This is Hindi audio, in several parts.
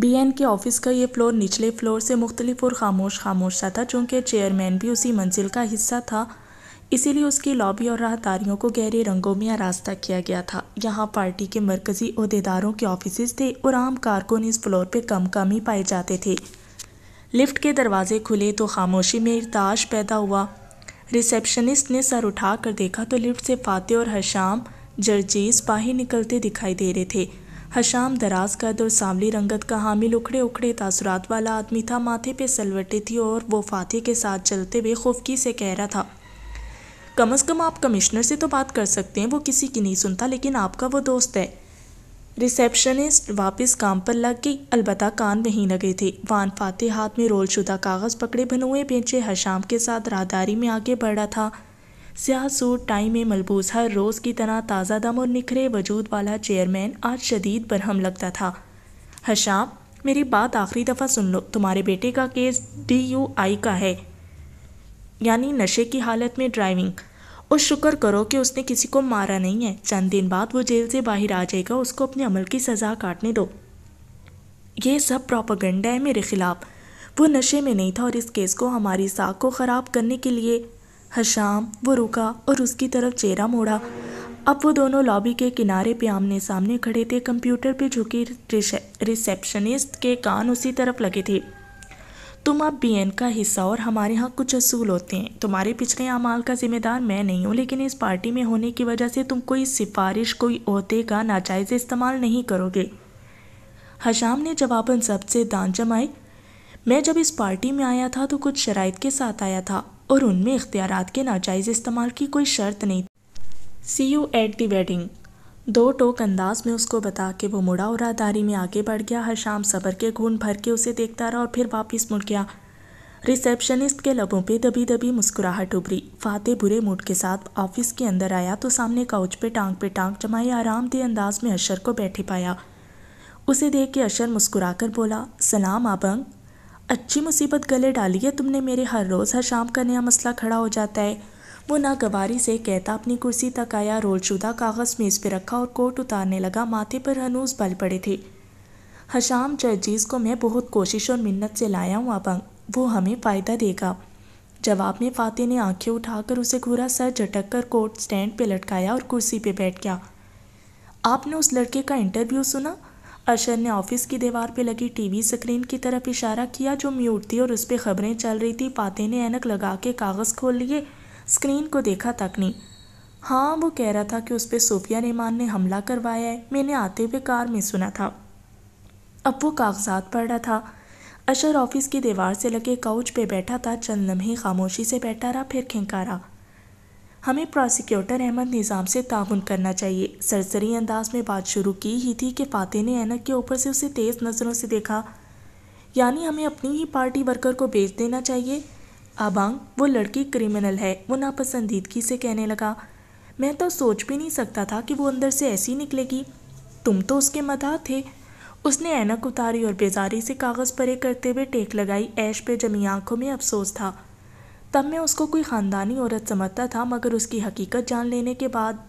बीएन के ऑफिस का ये फ्लोर निचले फ्लोर से मुख्तलिफ और खामोश खामोश सा था चूँकि चेयरमैन भी उसी मंजिल का हिस्सा था इसीलिए उसकी लॉबी और राहदारियों को गहरे रंगों में आरास्ता किया गया था यहाँ पार्टी के मरकजी अहदेदारों के ऑफिस थे और आम कारकुन इस फ्लोर पर कम कम ही पाए जाते थे लिफ्ट के दरवाजे खुले तो खामोशी में इरताश पैदा हुआ रिसेप्शनिस्ट ने सर उठा कर देखा तो लिफ्ट से फाते और हशाम जर्जीज बाहर निकलते दिखाई दे रहे थे हशाम दराज कद और सांवली रंगत का हामिल उखड़े उखड़े तासुरात वाला आदमी था माथे पे सलवटे थी और वो फातह के साथ चलते हुए खुफकी से कह रहा था कम अज़ कम आप कमिश्नर से तो बात कर सकते हैं वो किसी की नहीं सुनता लेकिन आपका वो दोस्त है रिसेप्शनिस्ट वापस काम पर लग गई अलबत्ता कान नहीं लगे थे वान फाते हाथ में रोलशुदा कागज़ पकड़े बनुए बेचे हशाम के साथ राहदारी में आगे बढ़ा था स्याह सूट टाई में मलबूस हर रोज़ की तरह ताज़ा दम और निखरे वजूद वाला चेयरमैन आज शदीद बरहम लगता था हशाम मेरी बात आखिरी दफ़ा सुन लो तुम्हारे बेटे का केस डी यू आई का है यानी नशे की हालत में ड्राइविंग और शुक्र करो कि उसने किसी को मारा नहीं है चंद दिन बाद वो जेल से बाहर आ जाएगा उसको अपने अमल की सज़ा काटने दो ये सब प्रोपागेंडा है मेरे ख़िलाफ़ वो नशे में नहीं था और इस केस को हमारी साख को ख़राब करने के लिए हशाम वो रुका और उसकी तरफ चेहरा मोड़ा अब वो दोनों लॉबी के किनारे पे आमने सामने खड़े थे कंप्यूटर पे झुकी रिसेप्शनिस्ट के कान उसी तरफ लगे थे तुम अब बीएन का हिस्सा और हमारे यहाँ कुछ असूल होते हैं तुम्हारे पिछले अमाल का जिम्मेदार मैं नहीं हूँ लेकिन इस पार्टी में होने की वजह से तुम कोई सिफारिश कोई अहदे का नाजायज़ इस्तेमाल नहीं करोगे हशाम ने जवाबन सबसे दान जमाए मैं जब इस पार्टी में आया था तो कुछ शराइत के साथ आया था और उनमें इख्तियार के नाजायज़ इस्तेमाल की कोई शर्त नहीं थी see you at the wedding दो टोक अंदाज में उसको बता के वो मुड़ा और रादारी में आगे बढ़ गया हर शाम सबर के घून भर के उसे देखता रहा और फिर वापस मुड़ गया रिसेप्शनिस्ट के लबों पे दबी दबी मुस्कुराहट उभरी फाते बुरे मूड के साथ ऑफिस के अंदर आया तो सामने काउच पे टांग पे टांग जमाई आरामदेह अंदाज में अशर को बैठे पाया उसे देख के अशर मुस्कुराकर बोला सलाम आबंग अच्छी मुसीबत गले डाली है तुमने मेरे हर रोज़ हर शाम का नया मसला खड़ा हो जाता है वो नागवारी से कहता अपनी कुर्सी तक आया रोलशुदा कागज़ मेज़ पर रखा और कोट उतारने लगा माथे पर हनूस बल पड़े थे हशाम जर्जीज़ को मैं बहुत कोशिश और मिन्नत से लाया हूँ अपंग वो हमें फ़ायदा देगा जवाब में फाते ने आंखें उठाकर उसे घूरा सर झटक कर कोट स्टैंड पे लटकाया और कुर्सी पे बैठ गया आपने उस लड़के का इंटरव्यू सुना अशर ने ऑफिस की दीवार पे लगी टीवी स्क्रीन की तरफ इशारा किया जो म्यूट थी और उस पर खबरें चल रही थी पाते ने एनक लगा के कागज़ खोल लिए स्क्रीन को देखा तक नहीं हाँ वो कह रहा था कि उस पर सोफिया रहमान ने हमला करवाया है मैंने आते हुए कार में सुना था अब वो कागजात पढ़ रहा था अशर ऑफिस की दीवार से लगे काउच पे बैठा था चंद लम्हे खामोशी से बैठा रहा फिर खिंकारा हमें प्रोसिक्यूटर अहमद निज़ाम से ताउन करना चाहिए सरसरी अंदाज में बात शुरू की ही थी कि फातह ने ऐनक के ऊपर से उसे तेज़ नज़रों से देखा यानी हमें अपनी ही पार्टी वर्कर को बेच देना चाहिए आबांग वो लड़की क्रिमिनल है वो नापसंदीदगी से कहने लगा मैं तो सोच भी नहीं सकता था कि वो अंदर से ऐसी निकलेगी तुम तो उसके मदा थे उसने ऐनक उतारी और बेजारी से कागज़ परे करते हुए टेक लगाई ऐश पे जमी आंखों में अफसोस था तब मैं उसको कोई ख़ानदानी औरत समझता था मगर उसकी हकीकत जान लेने के बाद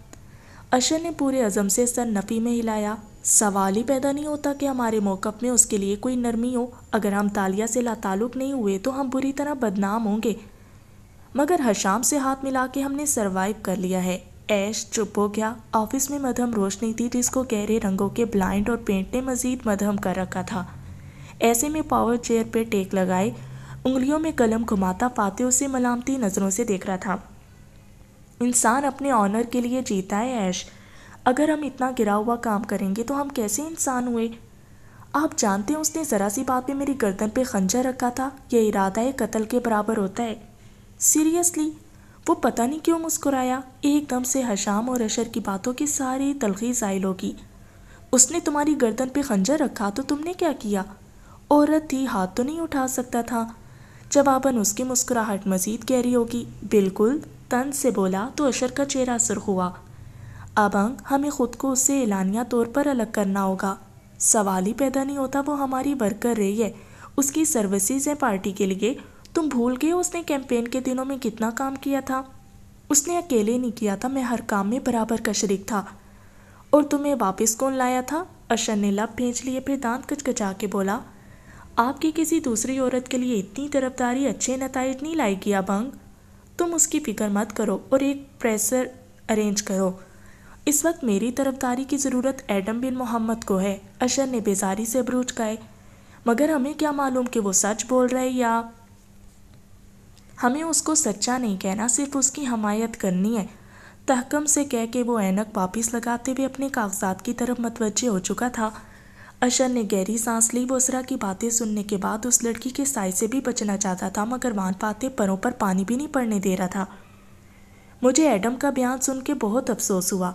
अशर ने पूरे अज़म से सर नफ़ी में हिलाया सवाल ही पैदा नहीं होता कि हमारे मौक़ में उसके लिए कोई नरमी हो अगर हम तालिया से लातालुक नहीं हुए तो हम बुरी तरह बदनाम होंगे मगर हशाम से हाथ मिला के हमने सरवाइव कर लिया है ऐश चुप हो गया ऑफिस में मदहम रोशनी थी जिसको गहरे रंगों के ब्लाइंड और पेंट ने मज़ीद मदहम कर रखा था ऐसे में पावर चेयर पर टेक लगाए उंगलियों में कलम घुमाता फाते उसे मलामती नज़रों से देख रहा था इंसान अपने ऑनर के लिए जीता है ऐश अगर हम इतना गिरा हुआ काम करेंगे तो हम कैसे इंसान हुए आप जानते हैं उसने ज़रा सी बात में मेरी गर्दन पे खंजर रखा था यह इरादा है कत्ल के बराबर होता है सीरियसली वो पता नहीं क्यों मुस्कुराया एकदम से हशाम और अशर की बातों की सारी तलखी जायल होगी उसने तुम्हारी गर्दन पे खंजर रखा तो तुमने क्या किया औरत थी हाथ तो नहीं उठा सकता था जवाबन उसकी मुस्कुराहट मजीद गहरी होगी बिल्कुल तन से बोला तो अशर का चेहरा असर हुआ अब अंग हमें खुद को उससे एलानिया तौर पर अलग करना होगा सवाल ही पैदा नहीं होता वो हमारी वर्कर रही है उसकी सर्विसेज है पार्टी के लिए तुम भूल गए उसने कैंपेन के दिनों में कितना काम किया था उसने अकेले नहीं किया था मैं हर काम में बराबर का शरीक था और तुम्हें वापस कौन लाया था अशर ने लब भेज लिए फिर दांत कचकचा के बोला आपकी किसी दूसरी औरत के लिए इतनी तरफदारी अच्छे नतज नहीं लाएगी अबंग तुम उसकी फिक्र मत करो और एक प्रेसर अरेंज करो इस वक्त मेरी तरफदारी की ज़रूरत एडम बिन मोहम्मद को है अशर ने बेजारी से अब्रूज गए मगर हमें क्या मालूम कि वो सच बोल रहे या हमें उसको सच्चा नहीं कहना सिर्फ उसकी हमायत करनी है तहकम से कह के वो ऐनक वापस लगाते हुए अपने कागजात की तरफ मतवजे हो चुका था अशर ने गहरी सांस ली वो असरा की बातें सुनने के बाद उस लड़की के साय से भी बचना चाहता था मगर वान पाते परों पर पानी भी नहीं पड़ने दे रहा था मुझे एडम का बयान सुन के बहुत अफसोस हुआ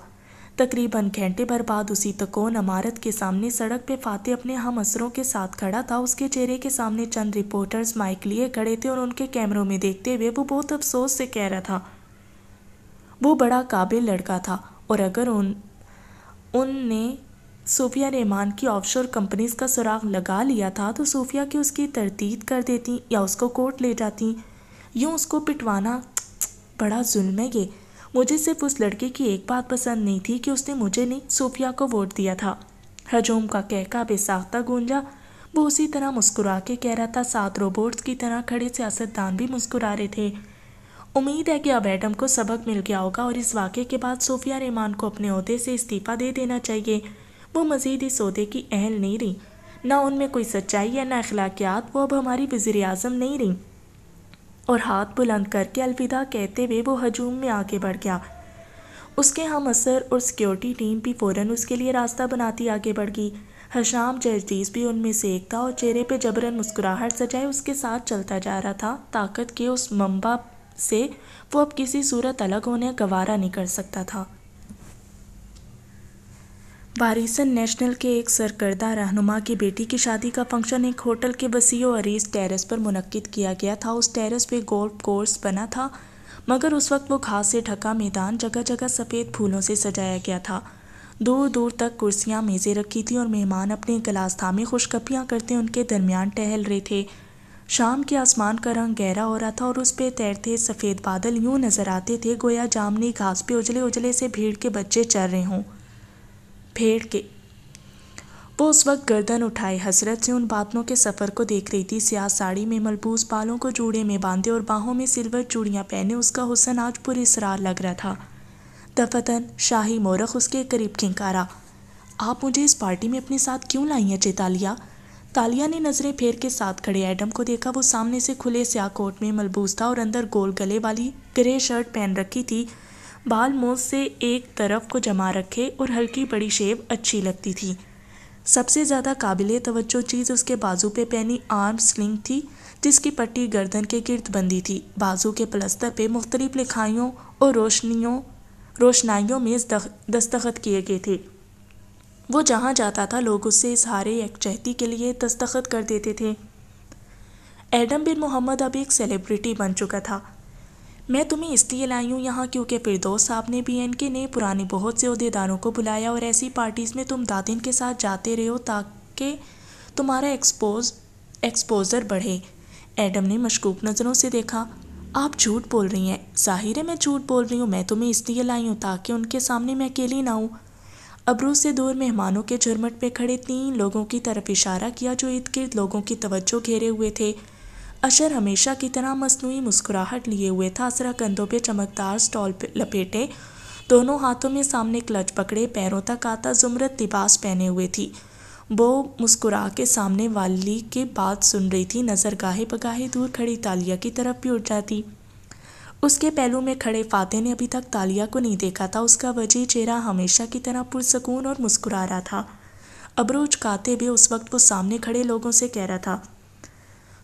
तकरीबन घंटे भर बाद उसी तकोन इमारत के सामने सड़क पे फाते अपने हम असरों के साथ खड़ा था उसके चेहरे के सामने चंद रिपोर्टर्स माइक लिए खड़े थे और उनके कैमरों में देखते हुए वो बहुत अफसोस से कह रहा था वो बड़ा काबिल लड़का था और अगर उन उनने सूफिया ईमान की ऑफशोर कंपनीज का सुराग लगा लिया था तो सूफिया की उसकी तरतीद कर देती या उसको कोर्ट ले जाती यूँ उसको पिटवाना बड़ा जुल्म है ये मुझे सिर्फ उस लड़के की एक बात पसंद नहीं थी कि उसने मुझे नहीं सूफिया को वोट दिया था हजूम का कहका बेसाख्ता गूंजा वो उसी तरह मुस्कुरा के कह रहा था सात रोबोट्स की तरह खड़े सियासतदान भी मुस्कुरा रहे थे उम्मीद है कि अब एडम को सबक मिल गया होगा और इस वाक़े के बाद सूफिया रहमान को अपने अहदे से इस्तीफ़ा दे देना चाहिए वो मज़ीद इस सौदे की अहल नहीं रही ना उनमें कोई सच्चाई है ना अखलाकियात वो अब हमारी वज़ी अजम नहीं रही और हाथ बुलंद करके अलविदा कहते हुए वो हजूम में आगे बढ़ गया उसके हम असर और सिक्योरिटी टीम भी फ़ौर उसके लिए रास्ता बनाती आगे बढ़ गई हशाम जजदीस भी उनमें से एक था और चेहरे पे जबरन मुस्कुराहट सजाए उसके साथ चलता जा रहा था ताकत के उस मम्बा से वो अब किसी सूरत अलग होने गवारा नहीं कर सकता था वारिसन नेशनल के एक सरकर्दा रहनुमा की बेटी की शादी का फंक्शन एक होटल के वसीओ अरीज टेरेस पर मुनद किया गया था उस टेरेस पे गोल्फ कोर्स बना था मगर उस वक्त वो घास से ढका मैदान जगह जगह सफ़ेद फूलों से सजाया गया था दूर दूर तक कुर्सियाँ मेज़ें रखी थी और मेहमान अपने गलास थामे खुशकपियाँ करते उनके दरमियान टहल रहे थे शाम के आसमान का रंग गहरा हो रहा था और उस पर तैरते सफ़ेद बादल यूँ नज़र आते थे गोया जामनी घास पे उजले उजले से भीड़ के बच्चे चल रहे हों फेर के वो उस वक्त गर्दन उठाए हसरत से उन बादलों के सफ़र को देख रही थी सियाह साड़ी में मलबूस बालों को जूड़े में बांधे और बाहों में सिल्वर चूड़ियाँ पहने उसका हुसन आज पुरसरार लग रहा था दफतन शाही मोरख उसके करीब खिंकारा आप मुझे इस पार्टी में अपने साथ क्यों लाई हैं चेतालिया तालिया ने नज़रें फेर के साथ खड़े एडम को देखा वो सामने से खुले स्या कोट में मलबूस था और अंदर गोल गले वाली ग्रे शर्ट पहन रखी थी बाल मोज से एक तरफ को जमा रखे और हल्की बड़ी शेप अच्छी लगती थी सबसे ज़्यादा काबिल तवज्जो चीज़ उसके बाजू पे पहनी आर्म स्लिंग थी जिसकी पट्टी गर्दन के गर्द बंदी थी बाजू के प्लस्तर पे मुख्तलिफ लिखाइयों और रोशनियों रोशनाइयों में दस्तखत किए गए थे वो जहाँ जाता था लोग उससे इजहार यकचहती के लिए दस्तखत कर देते थे एडम बिन मोहम्मद अब एक सेलिब्रिटी बन चुका था मैं तुम्हें इसलिए लाई हूँ यहाँ क्योंकि दोस्त साहब ने बी ने पुराने बहुत से अहदेदारों को बुलाया और ऐसी पार्टीज़ में तुम दादिन के साथ जाते रहे हो ताकि तुम्हारा एक्सपोज एक्सपोजर बढ़े एडम ने मशकूक नज़रों से देखा आप झूठ बोल रही हैं जाहिर है मैं झूठ बोल रही हूँ मैं तुम्हें इसलिए लाई हूँ ताकि उनके सामने मैं अकेली ना हूँ अबरू से दूर मेहमानों के झुरमट पे खड़े तीन लोगों की तरफ इशारा किया जो इर्द गिर्द लोगों की तवज्जो घेरे हुए थे अशर हमेशा की तरह मसनू मुस्कुराहट लिए हुए था असरा कंधों पे चमकदार स्टॉल लपेटे दोनों हाथों में सामने क्लच पकड़े पैरों तक आता जुमरत लिबास पहने हुए थी वो मुस्कुरा के सामने वाली की बात सुन रही थी नज़र गाहे बगाहे दूर खड़ी तालिया की तरफ भी उठ जाती उसके पहलू में खड़े फाते ने अभी तक तालिया को नहीं देखा था उसका वजह चेहरा हमेशा की तरह पुरसकून और मुस्कुरा रहा था अबरूज काते भी उस वक्त वो सामने खड़े लोगों से कह रहा था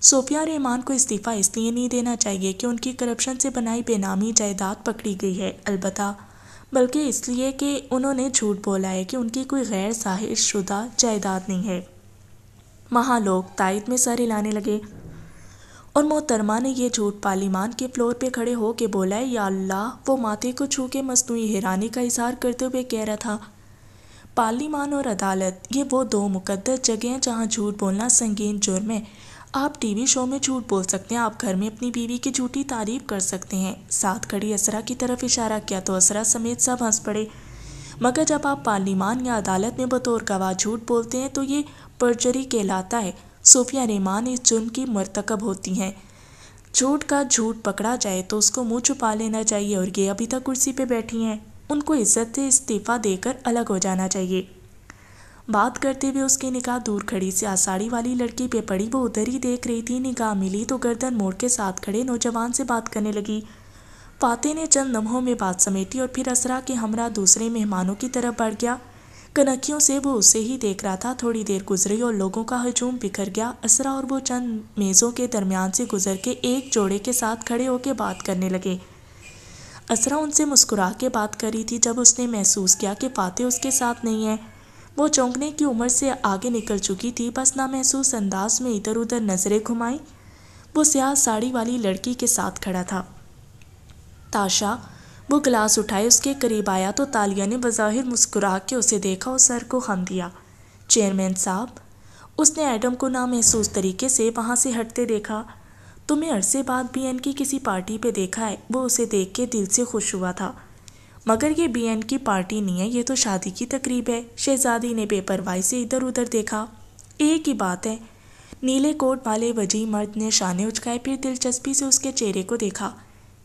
सोफिया रहमान को इस्तीफ़ा इसलिए नहीं देना चाहिए कि उनकी करप्शन से बनाई बेनामी जायदाद पकड़ी गई है अलबत् बल्कि इसलिए कि उन्होंने झूठ बोला है कि उनकी कोई गैर जाहिर शुदा जायदाद नहीं है लोग तायद में सर हिलाने लगे और मोहतरमा ने यह झूठ पार्लीमान के फ्लोर पे खड़े होकर बोला है या अल्लाह वो माथे को छू के मसनू हैरानी का इजहार करते हुए कह रहा था पार्लीमान और अदालत ये वो दो मुकदस जगह हैं जहाँ झूठ बोलना संगीन जुर्म है आप टीवी शो में झूठ बोल सकते हैं आप घर में अपनी बीवी की झूठी तारीफ कर सकते हैं साथ खड़ी असरा की तरफ इशारा किया तो असरा समेत सब हंस पड़े मगर जब आप पार्लिमान या अदालत में बतौर गवाह झूठ बोलते हैं तो ये पर्जरी कहलाता है सूफिया रेमान इस जुर्म की मरतकब होती हैं झूठ का झूठ पकड़ा जाए तो उसको मुँह छुपा लेना चाहिए और ये अभी तक कुर्सी पर बैठी हैं उनको इज्जत से इस्तीफ़ा देकर अलग हो जाना चाहिए बात करते हुए उसकी निगाह दूर खड़ी से आसाड़ी वाली लड़की पे पड़ी वो उधर ही देख रही थी निगाह मिली तो गर्दन मोड़ के साथ खड़े नौजवान से बात करने लगी फाते ने चंद लम्हों में बात समेटी और फिर असरा के हमरा दूसरे मेहमानों की तरफ बढ़ गया कनखियों से वो उसे ही देख रहा था थोड़ी देर गुजरी और लोगों का हजूम बिखर गया असरा और वो चंद मेज़ों के दरमियान से गुजर के एक जोड़े के साथ खड़े होकर बात करने लगे असरा उनसे मुस्कुरा के बात करी थी जब उसने महसूस किया कि फाते उसके साथ नहीं है वो चौंकने की उम्र से आगे निकल चुकी थी बस ना महसूस अंदाज में इधर उधर नज़रें घुमाई वो स्याह साड़ी वाली लड़की के साथ खड़ा था ताशा वो गिलास उठाए उसके करीब आया तो तालिया ने बज़ाहिर मुस्कुरा के उसे देखा और सर को हम दिया चेयरमैन साहब उसने एडम को ना महसूस तरीके से वहाँ से हटते देखा तुम्हें अरसे बाद बी एन की किसी पार्टी पे देखा है वो उसे देख के दिल से खुश हुआ था मगर ये एन की पार्टी नहीं है ये तो शादी की तकरीब है शहजादी ने बेपरवाही से इधर उधर देखा एक ही बात है नीले कोट वाले वजी मर्द ने शाने उचकाए फिर दिलचस्पी से उसके चेहरे को देखा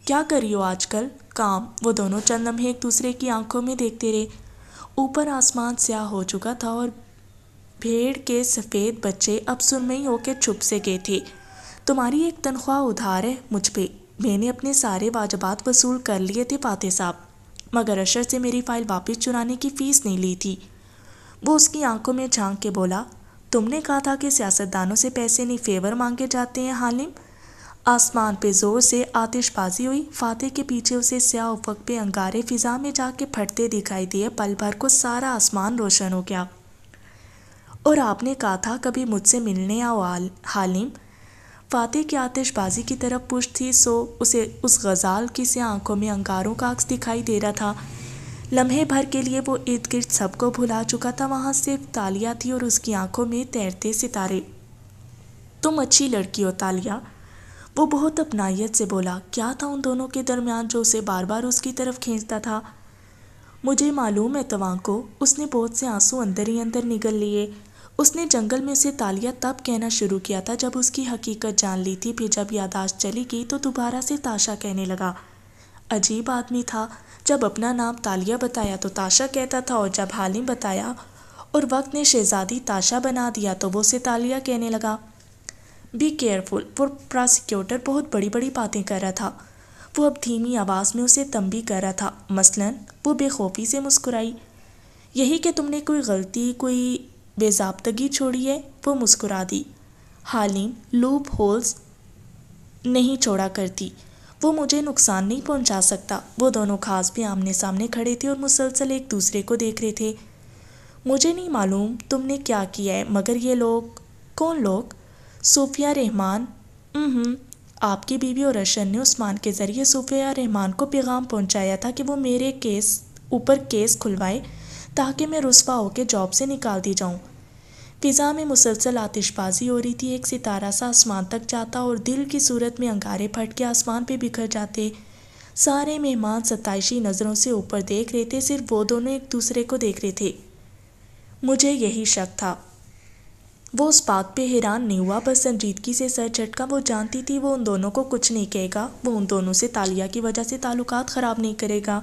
क्या करियो आजकल काम वो दोनों चंद लम्हे एक दूसरे की आंखों में देखते रहे ऊपर आसमान स्याह हो चुका था और भेड़ के सफ़ेद बच्चे अब सुरमई होकर छुप से गए थे तुम्हारी एक तनख्वाह उधार है मुझ पर मैंने अपने सारे वाजबात वसूल कर लिए थे पाते साहब मगर अशर से मेरी फ़ाइल वापस चुराने की फ़ीस नहीं ली थी वो उसकी आंखों में झांक के बोला तुमने कहा था कि सियासतदानों से पैसे नहीं फेवर मांगे जाते हैं हालिम आसमान पे ज़ोर से आतिशबाजी हुई फाते के पीछे उसे स्या उफक पे अंगारे फिजा में जाके फटते दिखाई दिए पल भर को सारा आसमान रोशन हो गया और आपने कहा था कभी मुझसे मिलने आओ हालिम फातेह की आतिशबाजी की तरफ पुश थी सो उसे उस गज़ाल की से आंखों में अंगारों का अक्स दिखाई दे रहा था लम्हे भर के लिए वो इर्द गिर्द सबको भुला चुका था वहाँ सिर्फ तालिया थी और उसकी आंखों में तैरते सितारे तुम अच्छी लड़की हो तालिया वो बहुत अपनाइत से बोला क्या था उन दोनों के दरमियान जो उसे बार बार उसकी तरफ खींचता था मुझे मालूम है तवा को उसने बहुत से आंसू अंदर ही अंदर निगल लिए उसने जंगल में उसे तालिया तब कहना शुरू किया था जब उसकी हकीकत जान ली थी फिर जब यादाश्त चली गई तो दोबारा से ताशा कहने लगा अजीब आदमी था जब अपना नाम तालिया बताया तो ताशा कहता था और जब हालिम बताया और वक्त ने शहजादी ताशा बना दिया तो वो उसे तालिया कहने लगा बी केयरफुल वो प्रोसिक्यूटर बहुत बड़ी बड़ी बातें कर रहा था वो अब धीमी आवाज़ में उसे तंबी कर रहा था मसलन वो बेखौफी से मुस्कुराई यही कि तुमने कोई गलती कोई बेजाबतगी छोड़िए वो मुस्कुरा दी हालिम लूप होल्स नहीं छोड़ा करती वो मुझे नुकसान नहीं पहुंचा सकता वो दोनों खास भी आमने सामने खड़े थे और मुसलसल एक दूसरे को देख रहे थे मुझे नहीं मालूम तुमने क्या किया है मगर ये लोग कौन लोग सूफिया रहमान आपकी बीवी और रशन ने उस्मान के ज़रिए सूफिया रहमान को पैगाम पहुंचाया था कि वो मेरे केस ऊपर केस खुलवाए ताकि मैं रुसवा होकर जॉब से निकाल दी जाऊँ फ़िज़ा में मुसलसल आतिशबाजी हो रही थी एक सितारा सा आसमान तक जाता और दिल की सूरत में अंगारे फट के आसमान पे बिखर जाते सारे मेहमान सताइशी नज़रों से ऊपर देख रहे थे सिर्फ वो दोनों एक दूसरे को देख रहे थे मुझे यही शक था वो उस बात पे हैरान नहीं हुआ बस संजीदगी से सर झटका वो जानती थी वो उन दोनों को कुछ नहीं कहेगा वो उन दोनों से तालिया की वजह से ताल्लुकात ख़राब नहीं करेगा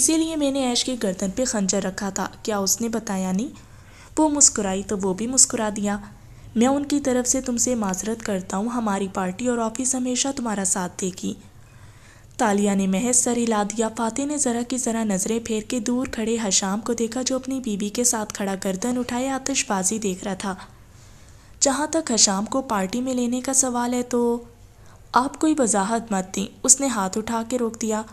इसीलिए मैंने ऐश के गर्दन पे खंजर रखा था क्या उसने बताया नहीं वो मुस्कुराई तो वो भी मुस्कुरा दिया मैं उनकी तरफ से तुमसे माजरत करता हूँ हमारी पार्टी और ऑफिस हमेशा तुम्हारा साथ देगी तालिया ने महज सर हिला दिया फाते ने ज़रा की ज़रा नज़रें फेर के दूर खड़े हशाम को देखा जो अपनी बीबी के साथ खड़ा गर्दन उठाए आतिशबाजी देख रहा था जहाँ तक हशाम को पार्टी में लेने का सवाल है तो आप कोई वजाहत मत दी उसने हाथ उठा के रोक दिया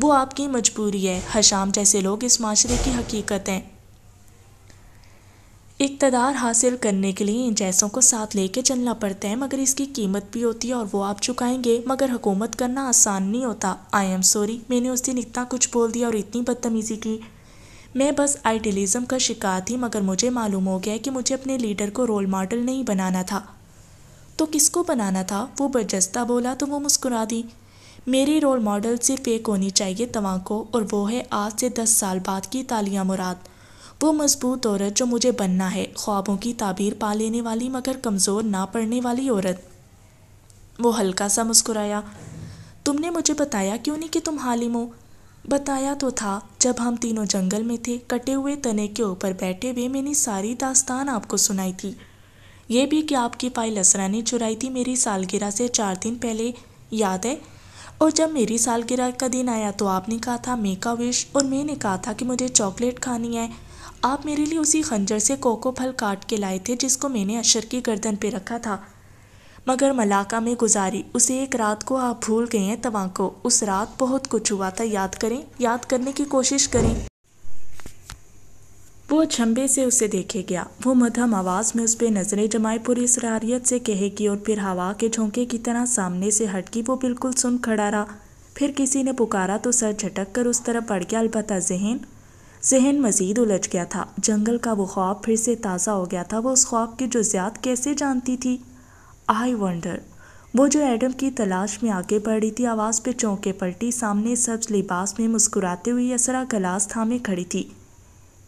वो आपकी मजबूरी है हशाम जैसे लोग इस माशरे की हकीकत हैं इकतदार हासिल करने के लिए इन जैसों को साथ लेके चलना पड़ता है मगर इसकी कीमत भी होती है और वो आप चुकाएंगे मगर हुकूमत करना आसान नहीं होता आई एम सॉरी मैंने उस दिन इतना कुछ बोल दिया और इतनी बदतमीज़ी की मैं बस आइडियलिज़म का शिकार थी मगर मुझे मालूम हो गया कि मुझे अपने लीडर को रोल मॉडल नहीं बनाना था तो किसको बनाना था वो बजस्ता बोला तो वो मुस्कुरा दी मेरी रोल मॉडल सिर्फ एक होनी चाहिए तवाको और वो है आज से दस साल बाद की तालियां मुराद वो मजबूत औरत जो मुझे बनना है ख्वाबों की ताबीर पा लेने वाली मगर कमज़ोर ना पड़ने वाली औरत वो हल्का सा मुस्कुराया तुमने मुझे बताया क्यों नहीं कि तुम हालिम हो बताया तो था जब हम तीनों जंगल में थे कटे हुए तने के ऊपर बैठे हुए मैंने सारी दास्तान आपको सुनाई थी ये भी कि आपकी फाइल असरा ने चुराई थी मेरी सालगिरह से चार दिन पहले याद है और जब मेरी सालगिरह का दिन आया तो आपने कहा था मेका विश और मैंने कहा था कि मुझे चॉकलेट खानी है आप मेरे लिए उसी खंजर से कोको फल काट के लाए थे जिसको मैंने अशर की गर्दन पे रखा था मगर मलाका में गुजारी उसे एक रात को आप भूल गए हैं तवा को उस रात बहुत कुछ हुआ था याद करें याद करने की कोशिश करें वो अचंभे से उसे देखे गया वो मध्यम आवाज़ में उस पर नज़रें जमाए पूरी इसरारियत से कहेगी और फिर हवा के झोंके की तरह सामने से हटकी वो बिल्कुल सुन खड़ा रहा फिर किसी ने पुकारा तो सर झटक कर उस तरफ पड़ गया अलबत् जहन जहन मज़ीद उलझ गया था जंगल का वो ख्वाब फिर से ताज़ा हो गया था वो उस ख्वाब की जुजियात कैसे जानती थी आई वंडर वो जो एडम की तलाश में आगे बढ़ रही थी आवाज़ पे चौंके पलटी सामने सब्ज लिबास में मुस्कुराते हुए असरा गलास थामे खड़ी थी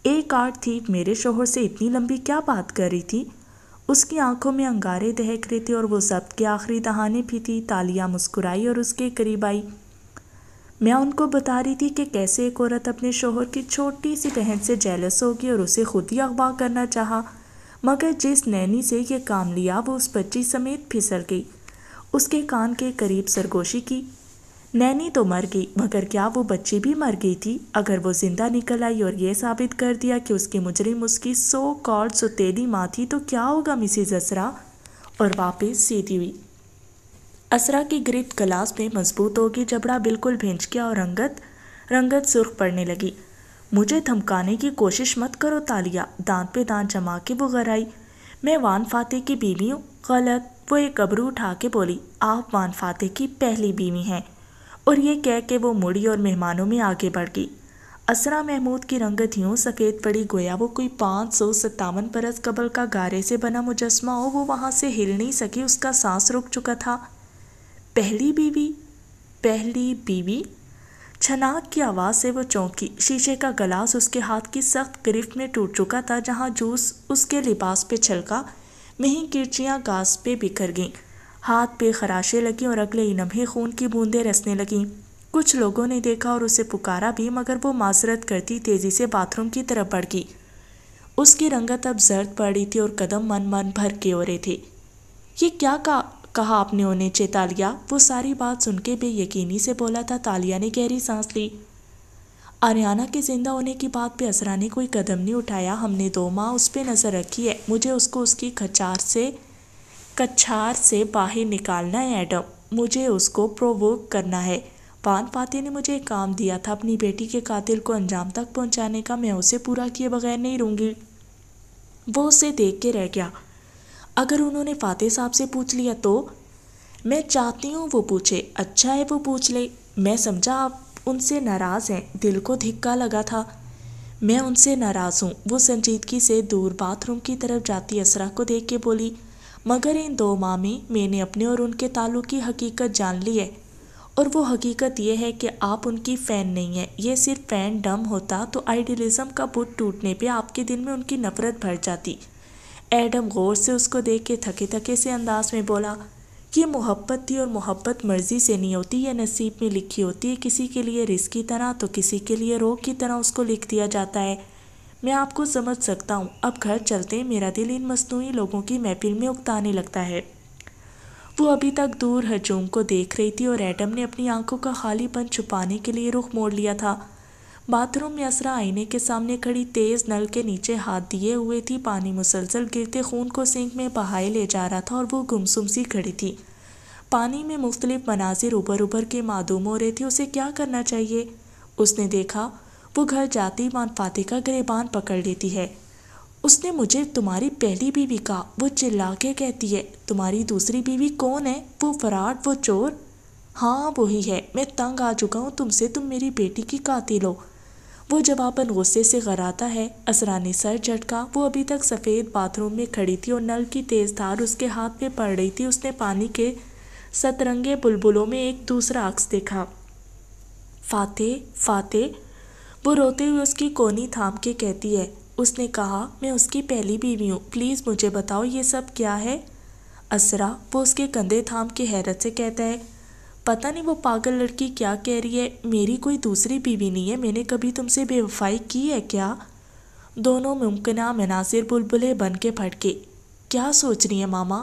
एक आठ थी मेरे शोहर से इतनी लंबी क्या बात कर रही थी उसकी आंखों में अंगारे दहक रहे थे और वो जब्त के आखिरी दहाने भी थी तालियाँ मुस्कुराई और उसके करीब आई मैं उनको बता रही थी कि कैसे एक औरत अपने शोहर की छोटी सी बहन से जेलस होगी और उसे खुद ही अगवा करना चाहा मगर जिस नैनी से यह काम लिया वो उस बच्ची समेत फिसल गई उसके कान के करीब सरगोशी की नैनी तो मर गई मगर क्या वो बच्ची भी मर गई थी अगर वो जिंदा निकल आई और ये साबित कर दिया कि उसकी मुजरिम उसकी सो कॉर्ड सुतेली माँ थी तो क्या होगा मिसिज असरा और वापस सीधी हुई असरा की ग्रिप गलास में मजबूत होगी जबड़ा बिल्कुल भेंच गया और रंगत रंगत सुर्ख पड़ने लगी मुझे धमकाने की कोशिश मत करो तालिया दांत पे दांत जमा के वो घर आई मैं वान फाते की बीवी हूँ गलत वो एक गबरू उठा के बोली आप वान फाते की पहली बीवी हैं और ये कह के वो मुड़ी और मेहमानों में आगे बढ़ गई असरा महमूद की रंगत यूँ सफ़ेद पड़ी गोया वो कोई पाँच सौ सत्तावन बरस कबल का गारे से बना मुजस्मा हो वो वहाँ से हिल नहीं सकी उसका सांस रुक चुका था पहली बीवी पहली बीवी छनाक की आवाज़ से वो चौंकी शीशे का गलास उसके हाथ की सख्त गिरफ्त में टूट चुका था जहाँ जूस उसके लिबास पे छलका मही किरचियाँ घास पे बिखर गईं हाथ पे खराशें लगीं और अगले ही लम्हे खून की बूंदें रसने लगीं कुछ लोगों ने देखा और उसे पुकारा भी मगर वो माजरत करती तेज़ी से बाथरूम की तरफ बढ़ गई उसकी रंगत अब जर्द पड़ी थी और कदम मन मन भर के हो रहे थे ये क्या कहा कहा आपने उन्हें चेतालिया वो सारी बात सुन के बेयकीनी से बोला था तालिया ने गहरी सांस ली आर्याना के जिंदा होने की बात पे असरा ने कोई कदम नहीं उठाया हमने दो माह उस पर नज़र रखी है मुझे उसको उसकी खचार से कछार से बाहर निकालना है एडम मुझे उसको प्रोवोक करना है पान पाते ने मुझे एक काम दिया था अपनी बेटी के कातिल को अंजाम तक पहुंचाने का मैं उसे पूरा किए बगैर नहीं रहूँगी वो उसे देख के रह गया अगर उन्होंने फातेह साहब से पूछ लिया तो मैं चाहती हूँ वो पूछे अच्छा है वो पूछ ले मैं समझा आप उनसे नाराज़ हैं दिल को धिक्का लगा था मैं उनसे नाराज़ हूँ वो संजीदगी से दूर बाथरूम की तरफ जाती असरा को देख के बोली मगर इन दो मामी में मैंने अपने और उनके तालुक की हकीकत जान ली है और वो हकीकत ये है कि आप उनकी फ़ैन नहीं है ये सिर्फ फ़ैन डम होता तो आइडियलिज़म का बुट टूटने पे आपके दिल में उनकी नफ़रत भर जाती एडम गौर से उसको देख के थके थके से अंदाज में बोला कि मोहब्बत थी और मोहब्बत मर्जी से नहीं होती यह नसीब में लिखी होती है किसी के लिए रिस की तरह तो किसी के लिए रोग की तरह उसको लिख दिया जाता है मैं आपको समझ सकता हूँ अब घर चलते मेरा दिल इन मसनू लोगों की महफिल में उगताने लगता है वो अभी तक दूर हजूम को देख रही थी और एडम ने अपनी आंखों का खालीपन छुपाने के लिए रुख मोड़ लिया था बाथरूम में असरा आईने के सामने खड़ी तेज नल के नीचे हाथ दिए हुए थी पानी मुसलसल गिरते खून को सिंक में बहाए ले जा रहा था और वो गुमसुम सी खड़ी थी पानी में मुख्तलिफ मनाजिर उबर उभर के मादूम हो रहे थे उसे क्या करना चाहिए उसने देखा वो घर जाती मान फातिह का गरीबान पकड़ लेती है उसने मुझे तुम्हारी पहली बीवी कहा वो चिल्ला के कहती है तुम्हारी दूसरी बीवी कौन है वो फराट वो चोर हाँ वही है मैं तंग आ चुका हूँ तुमसे तुम मेरी बेटी की कातिल हो वो जब आपन गुस्से से गराता है असरा ने सर झटका वो अभी तक सफ़ेद बाथरूम में खड़ी थी और नल की तेज़ धार उसके हाथ में पड़ रही थी उसने पानी के सतरंगे बुलबुलों में एक दूसरा अक्स देखा फाते फाते वो रोते हुए उसकी कोनी थाम के कहती है उसने कहा मैं उसकी पहली बीवी हूँ प्लीज़ मुझे बताओ ये सब क्या है असरा वो उसके कंधे थाम के हैरत से कहता है पता नहीं वो पागल लड़की क्या कह रही है मेरी कोई दूसरी बीवी नहीं है मैंने कभी तुमसे बेवफाई की है क्या दोनों मुमकिना मनासिर बुलबुलें बन के फटके क्या सोच रही है मामा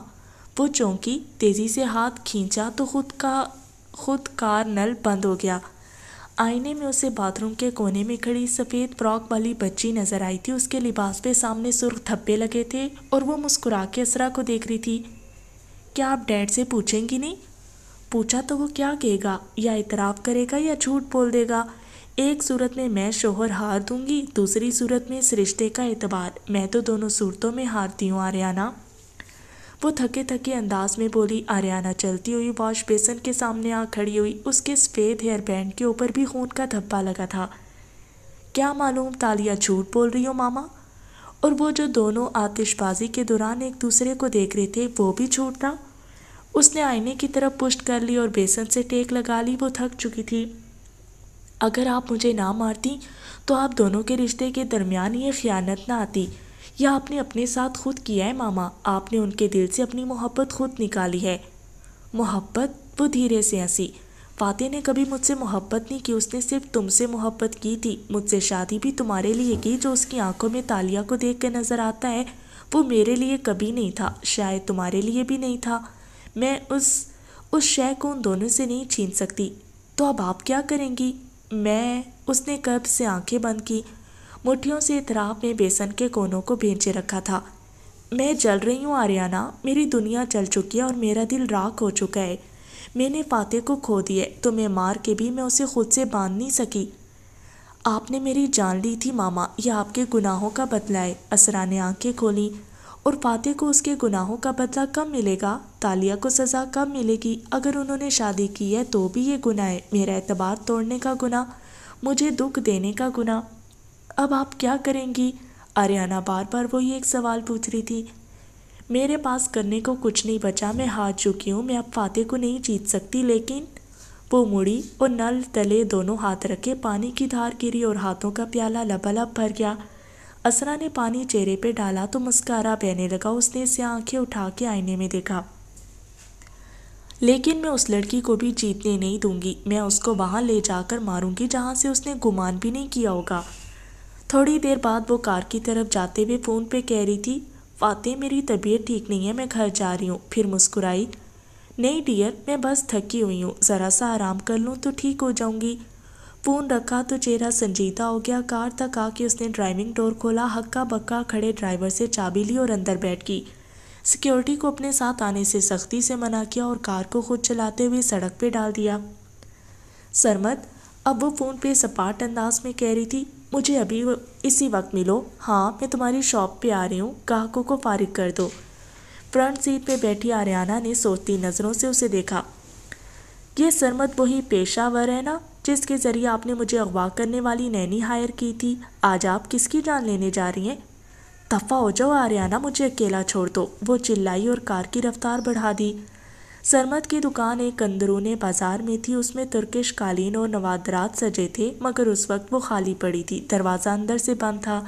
वो चौंकी तेज़ी से हाथ खींचा तो खुद का खुद कार नल बंद हो गया आईने में उसे बाथरूम के कोने में खड़ी सफ़ेद फ्रॉक वाली बच्ची नज़र आई थी उसके लिबास पे सामने सुर्ख धब्बे लगे थे और वो मुस्कुरा के असरा को देख रही थी क्या आप डैड से पूछेंगी नहीं पूछा तो वो क्या कहेगा या इतराफ करेगा या झूठ बोल देगा एक सूरत में मैं शोहर हार दूंगी दूसरी सूरत में इस रिश्ते का एतबार मैं तो दोनों सूरतों में हारती हूँ आर्याना वो थके थके अंदाज में बोली आर्याना चलती हुई वॉश बेसन के सामने आ खड़ी हुई उसके सफ़ेद हेयर बैंड के ऊपर भी खून का धब्बा लगा था क्या मालूम तालिया झूठ बोल रही हो मामा और वो जो दोनों आतिशबाजी के दौरान एक दूसरे को देख रहे थे वो भी झूठ था उसने आईने की तरफ पुष्ट कर ली और बेसन से टेक लगा ली वो थक चुकी थी अगर आप मुझे ना मारती तो आप दोनों के रिश्ते के दरमियान ये ख़ियानत ना आती यह आपने अपने साथ खुद किया है मामा आपने उनके दिल से अपनी मोहब्बत खुद निकाली है मोहब्बत वो धीरे से हंसी फाते ने कभी मुझसे मोहब्बत नहीं की उसने सिर्फ तुमसे मोहब्बत की थी मुझसे शादी भी तुम्हारे लिए की जो उसकी आंखों में तालिया को देख कर नज़र आता है वो मेरे लिए कभी नहीं था शायद तुम्हारे लिए भी नहीं था मैं उस उस शय को उन दोनों से नहीं छीन सकती तो अब आप क्या करेंगी मैं उसने कब से आंखें बंद की मुठियों से इतराब में बेसन के कोनों को भेजे रखा था मैं जल रही हूँ आर्याना मेरी दुनिया जल चुकी है और मेरा दिल राख हो चुका है मैंने फाते को खो दिया तुम्हें तो मार के भी मैं उसे खुद से बांध नहीं सकी आपने मेरी जान ली थी मामा यह आपके गुनाहों का बदला है असरा ने आंखें खोलीं और फातह को उसके गुनाहों का बदला कब मिलेगा तालिया को सज़ा कब मिलेगी अगर उन्होंने शादी की है तो भी ये गुनाह है मेरा एतबार तोड़ने का गुनाह मुझे दुख देने का गुनाह अब आप क्या करेंगी आर्याना बार बार वही एक सवाल पूछ रही थी मेरे पास करने को कुछ नहीं बचा मैं हार चुकी हूँ मैं अब फातेह को नहीं जीत सकती लेकिन वो मुड़ी और नल तले दोनों हाथ रखे पानी की धार गिरी और हाथों का प्याला लबालब भर गया असरा ने पानी चेहरे पर डाला तो मस्कारा बहने लगा उसने इसे आंखें उठा के आईने में देखा लेकिन मैं उस लड़की को भी जीतने नहीं दूंगी मैं उसको वहाँ ले जाकर मारूंगी जहाँ से उसने गुमान भी नहीं किया होगा थोड़ी देर बाद वो कार की तरफ जाते हुए फ़ोन पे कह रही थी फाते मेरी तबीयत ठीक नहीं है मैं घर जा रही हूँ फिर मुस्कुराई नहीं डियर मैं बस थकी हुई हूँ ज़रा सा आराम कर लूँ तो ठीक हो जाऊँगी फ़ोन रखा तो चेहरा संजीदा हो गया कार तक आके उसने ड्राइविंग डोर खोला हक्का बक्का खड़े ड्राइवर से चाबी ली और अंदर बैठ गई सिक्योरिटी को अपने साथ आने से सख्ती से मना किया और कार को खुद चलाते हुए सड़क पर डाल दिया सरमद अब वो फ़ोन पे सपाट अंदाज में कह रही थी मुझे अभी इसी वक्त मिलो हाँ मैं तुम्हारी शॉप पे आ रही हूँ ग्राहकों को फारिग कर दो फ्रंट सीट पे बैठी आर्याना ने सोचती नज़रों से उसे देखा ये सरमद वही पेशावर है ना जिसके ज़रिए आपने मुझे अगवा करने वाली नैनी हायर की थी आज आप किसकी जान लेने जा रही हैं दफ़ा हो जाओ आर्याना मुझे अकेला छोड़ दो वो चिल्लाई और कार की रफ्तार बढ़ा दी सरमद की दुकान एक अंदरूने बाजार में थी उसमें तुर्किश कालीन और नवादरात सजे थे मगर उस वक्त वो खाली पड़ी थी दरवाज़ा अंदर से बंद था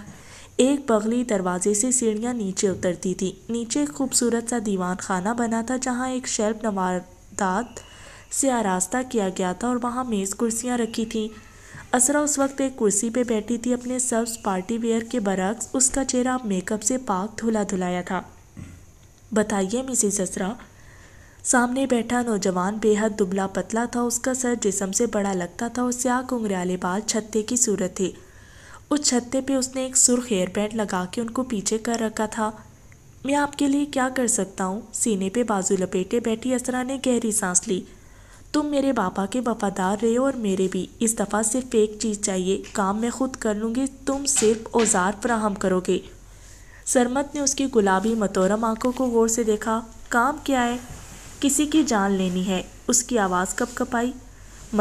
एक बगली दरवाजे से सीढ़ियाँ नीचे उतरती थी नीचे एक खूबसूरत सा दीवान खाना बना था जहाँ एक शेल्फ नवादात से आरास्ता किया गया था और वहाँ मेज़ कुर्सियाँ रखी थीं असरा उस वक्त एक कुर्सी पे बैठी थी अपने सब्स पार्टी वेयर के बरक्स उसका चेहरा मेकअप से पाक धुला धुलाया था बताइए मिसेज असरा सामने बैठा नौजवान बेहद दुबला पतला था उसका सर जिसम से बड़ा लगता था और स्याह कुंगरेले बाल छत्ते की सूरत थी उस छत्ते पे उसने एक सुर्ख हेयर बैंड लगा के उनको पीछे कर रखा था मैं आपके लिए क्या कर सकता हूँ सीने पे बाजू लपेटे बैठी असरा ने गहरी सांस ली तुम मेरे पापा के वफादार रहे हो और मेरे भी इस दफ़ा सिर्फ एक चीज़ चाहिए काम मैं खुद कर लूँगी तुम सिर्फ औजार फ्राहम करोगे सरमत ने उसकी गुलाबी मतोरम आंखों को गौर से देखा काम क्या है किसी की जान लेनी है उसकी आवाज़ कप कपाई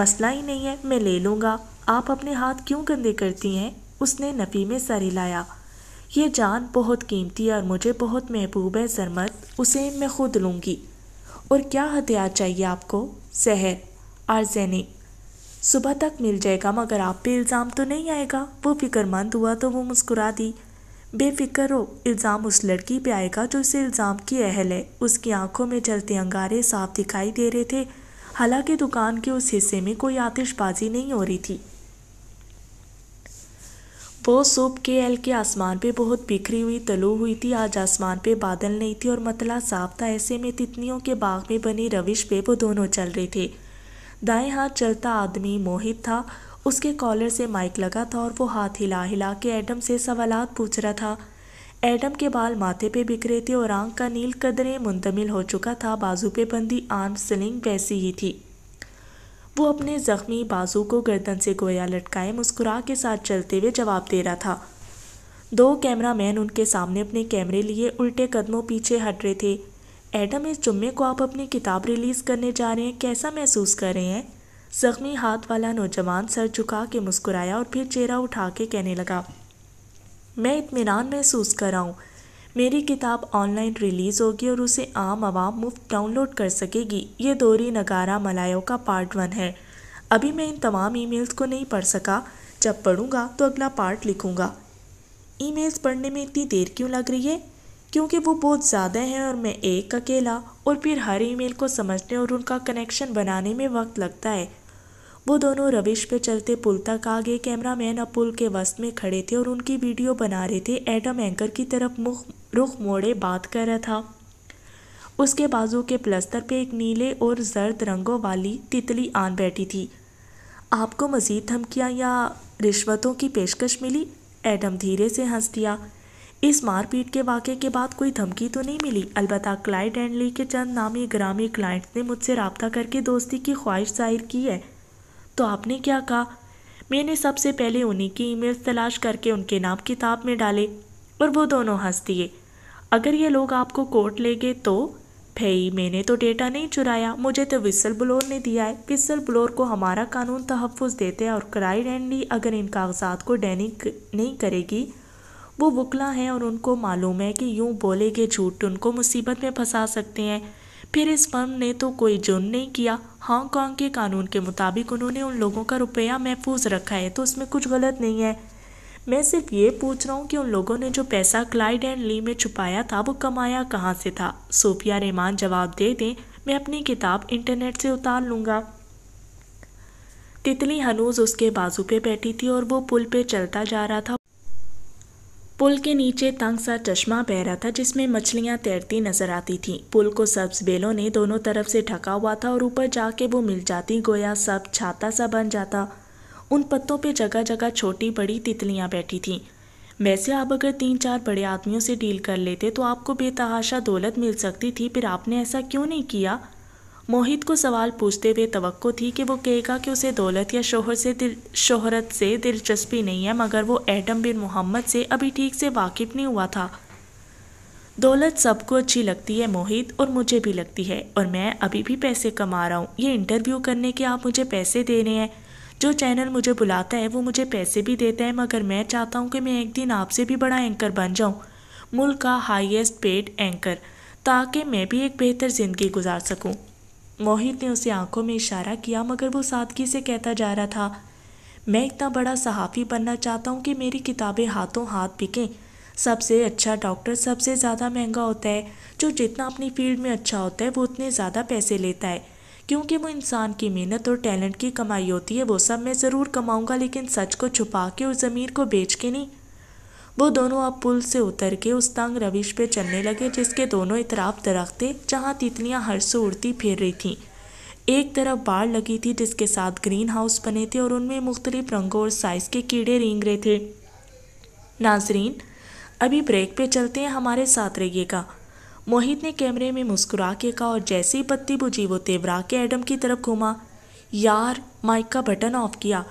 मसला ही नहीं है मैं ले लूँगा आप अपने हाथ क्यों गंदे करती हैं उसने नफ़ी में सर हिलाया ये जान बहुत कीमती है और मुझे बहुत महबूब है सरमत उसे मैं खुद लूँगी और क्या हथियार चाहिए आपको जहर आर्जेनिक सुबह तक मिल जाएगा मगर आप पे इल्ज़ाम तो नहीं आएगा वो फिक्रमंद हुआ तो वो मुस्कुरा दी बेफिक्र हो इल्ज़ाम उस लड़की पे आएगा जो इसे इल्ज़ाम की अहल है उसकी आंखों में चलते अंगारे साफ दिखाई दे रहे थे हालांकि दुकान के उस हिस्से में कोई आतिशबाजी नहीं हो रही थी वो सुबह के एल के आसमान पे बहुत बिखरी हुई तलू हुई थी आज आसमान पे बादल नहीं थी और मतला साफ था ऐसे में तितनियों के बाग में बनी रविश पे वो दोनों चल रहे थे दाएं हाथ चलता आदमी मोहित था उसके कॉलर से माइक लगा था और वो हाथ हिला हिला के एडम से सवाल पूछ रहा था एडम के बाल माथे पे बिखरे थे और आंख का नील कदरे मुंतमिल हो चुका था बाजू पे बंदी आम स्लिंग वैसी ही थी वो अपने ज़ख्मी बाजू को गर्दन से गोया लटकाए मुस्कुरा के साथ चलते हुए जवाब दे रहा था दो कैमरामैन उनके सामने अपने कैमरे लिए उल्टे कदमों पीछे हट रहे थे एडम इस जुम्मे को आप अपनी किताब रिलीज़ करने जा रहे हैं कैसा महसूस कर रहे हैं जख्मी हाथ वाला नौजवान सर झुका के मुस्कुराया और फिर चेहरा उठा के कहने लगा मैं इतमान महसूस कर रहा हूँ मेरी किताब ऑनलाइन रिलीज़ होगी और उसे आम आवाम मुफ्त डाउनलोड कर सकेगी ये दोरी नगारा मलायो का पार्ट वन है अभी मैं इन तमाम ईमेल्स को नहीं पढ़ सका जब पढ़ूंगा तो अगला पार्ट लिखूंगा ईमेल्स पढ़ने में इतनी देर क्यों लग रही है क्योंकि वो बहुत ज़्यादा हैं और मैं एक अकेला और फिर हर ईमेल को समझने और उनका कनेक्शन बनाने में वक्त लगता है वो दोनों रविश पे चलते पुल तक आ गए कैमरामैन अब पुल के वस्त में खड़े थे और उनकी वीडियो बना रहे थे एडम एंकर की तरफ मुख रुख मोड़े बात कर रहा था उसके बाजू के प्लस्तर पे एक नीले और जर्द रंगों वाली तितली आन बैठी थी आपको मज़ीद धमकियाँ या रिश्वतों की पेशकश मिली एडम धीरे से हंस दिया इस मारपीट के वाक़े के बाद कोई धमकी तो नहीं मिली अलबत् क्लाइड एंडली के चंद नामी ग्रामी क्लाइंट्स ने मुझसे रबता करके दोस्ती की ख्वाहिश जाहिर की है तो आपने क्या कहा मैंने सबसे पहले उन्हीं की ईमेल तलाश करके उनके नाम किताब में डाले और वो दोनों हंस दिए अगर ये लोग आपको कोर्ट ले गए तो भई मैंने तो डेटा नहीं चुराया मुझे तो विसल ब्लोर ने दिया है विसल ब्लोर को हमारा कानून तहफ़ देते हैं और क्राइड एंडली अगर इन कागजात को डैनिक नहीं करेगी वो बुकला हैं और उनको मालूम है कि यूँ बोलेगे झूठ उनको मुसीबत में फंसा सकते हैं फिर इस फर्म ने तो कोई जुर्म नहीं किया हांगकांग के कानून के मुताबिक उन्होंने उन लोगों का रुपया महफूज रखा है तो उसमें कुछ गलत नहीं है मैं सिर्फ ये पूछ रहा हूँ कि उन लोगों ने जो पैसा क्लाइड एंड ली में छुपाया था वो कमाया कहाँ से था सोफिया रहमान जवाब दे दें मैं अपनी किताब इंटरनेट से उतार लूँगा तितली हनूज उसके बाजू पे बैठी थी और वो पुल पे चलता जा रहा था पुल के नीचे तंग सा चश्मा बह रहा था जिसमें मछलियां तैरती नजर आती थीं पुल को सब्ज बेलों ने दोनों तरफ से ढका हुआ था और ऊपर जाके वो मिल जाती गोया सब छाता सा बन जाता उन पत्तों पे जगह जगह छोटी बड़ी तितलियाँ बैठी थीं वैसे आप अगर तीन चार बड़े आदमियों से डील कर लेते तो आपको बेतहाशा दौलत मिल सकती थी फिर आपने ऐसा क्यों नहीं किया मोहित को सवाल पूछते हुए तो थी कि वो कहेगा कि उसे दौलत या शोहर से दिल शोहरत से दिलचस्पी नहीं है मगर वो एडम बिन मोहम्मद से अभी ठीक से वाकिफ नहीं हुआ था दौलत सबको अच्छी लगती है मोहित और मुझे भी लगती है और मैं अभी भी पैसे कमा रहा हूँ ये इंटरव्यू करने के आप मुझे पैसे दे रहे हैं जो चैनल मुझे बुलाता है वो मुझे पैसे भी देता है मगर मैं चाहता हूँ कि मैं एक दिन आपसे भी बड़ा एंकर बन जाऊँ मुल्क का हाइस्ट पेड एंकर ताकि मैं भी एक बेहतर ज़िंदगी गुजार सकूँ मोहित ने उसे आंखों में इशारा किया मगर वो सादगी से कहता जा रहा था मैं इतना बड़ा सहाफ़ी बनना चाहता हूँ कि मेरी किताबें हाथों हाथ बिकें सबसे अच्छा डॉक्टर सबसे ज़्यादा महंगा होता है जो जितना अपनी फील्ड में अच्छा होता है वो उतने ज़्यादा पैसे लेता है क्योंकि वो इंसान की मेहनत और टैलेंट की कमाई होती है वो सब मैं ज़रूर कमाऊँगा लेकिन सच को छुपा के उस ज़मीर को बेच के नहीं वो दोनों अब पुल से उतर के उस तंग रविश पे चलने लगे जिसके दोनों इतराफ दरख्ते जहाँ तितलियाँ हर सो उड़ती फिर रही थीं एक तरफ बाढ़ लगी थी जिसके साथ ग्रीन हाउस बने थे और उनमें मुख्तलिफ रंगों और साइज़ के कीड़े रेंग रहे थे नाजरीन अभी ब्रेक पे चलते हैं हमारे साथ रहिएगा मोहित ने कैमरे में मुस्कुरा के कहा और जैसे ही बत्ती बुझी वो तेवरा के एडम की तरफ घूमा यार माइक का बटन ऑफ किया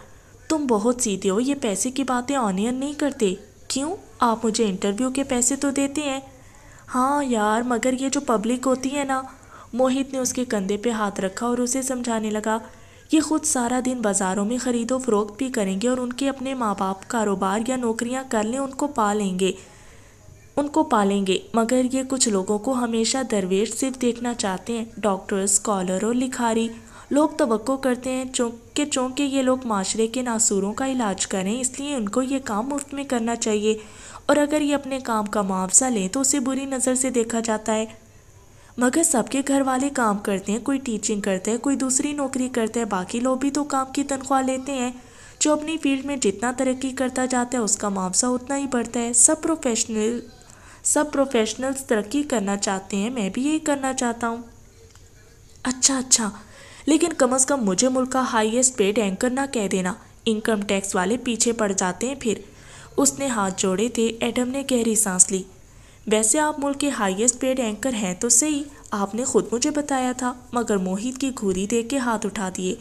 तुम बहुत सीधे हो ये पैसे की बातें ऑनियन नहीं करते क्यों आप मुझे इंटरव्यू के पैसे तो देते हैं हाँ यार मगर ये जो पब्लिक होती है ना मोहित ने उसके कंधे पे हाथ रखा और उसे समझाने लगा ये खुद सारा दिन बाज़ारों में ख़रीदो फरोख्त भी करेंगे और उनके अपने माँ बाप कारोबार या नौकरियाँ कर लें उनको पा लेंगे उनको पालेंगे मगर ये कुछ लोगों को हमेशा दरवेश सिर्फ देखना चाहते हैं डॉक्टर स्कॉलर और लिखारी लोग तो करते हैं चूंकि चूंकि ये लोग माशरे के नासूरों का इलाज करें इसलिए उनको ये काम मुफ्त में करना चाहिए और अगर ये अपने काम का मुआवजा लें तो उसे बुरी नज़र से देखा जाता है मगर सबके घर वाले काम करते हैं कोई टीचिंग करते हैं कोई दूसरी नौकरी करते हैं बाकी लोग भी तो काम की तनख्वाह लेते हैं जो अपनी फील्ड में जितना तरक्की करता जाता है उसका मुआवजा उतना ही बढ़ता है सब प्रोफेशनल सब प्रोफेशनल्स तरक्की करना चाहते हैं मैं भी यही करना चाहता हूँ अच्छा अच्छा लेकिन कम अज़ कम मुझे मुल्क का हाइस्ट पेड एंकर ना कह देना इनकम टैक्स वाले पीछे पड़ जाते हैं फिर उसने हाथ जोड़े थे एडम ने गहरी सांस ली वैसे आप मुल्क के हाइस्ट पेड एंकर हैं तो सही आपने खुद मुझे बताया था मगर मोहित की घूरी देख के हाथ उठा दिए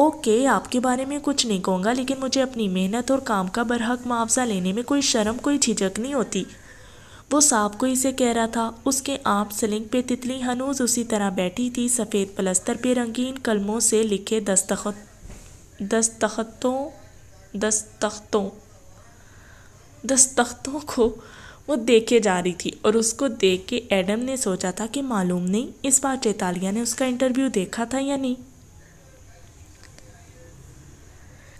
ओके आपके बारे में कुछ नहीं कहूँगा लेकिन मुझे अपनी मेहनत और काम का बरहक मुआवजा लेने में कोई शर्म कोई झिझक नहीं होती वो सांप को इसे कह रहा था उसके आप सलिंग पे तितली हनूज उसी तरह बैठी थी सफ़ेद पलस्तर पे रंगीन कलमों से लिखे दस्तखत दस्तखतों दस्तखतों दस्तखतों को वो देखे जा रही थी और उसको देख के एडम ने सोचा था कि मालूम नहीं इस बार चैतालिया ने उसका इंटरव्यू देखा था या नहीं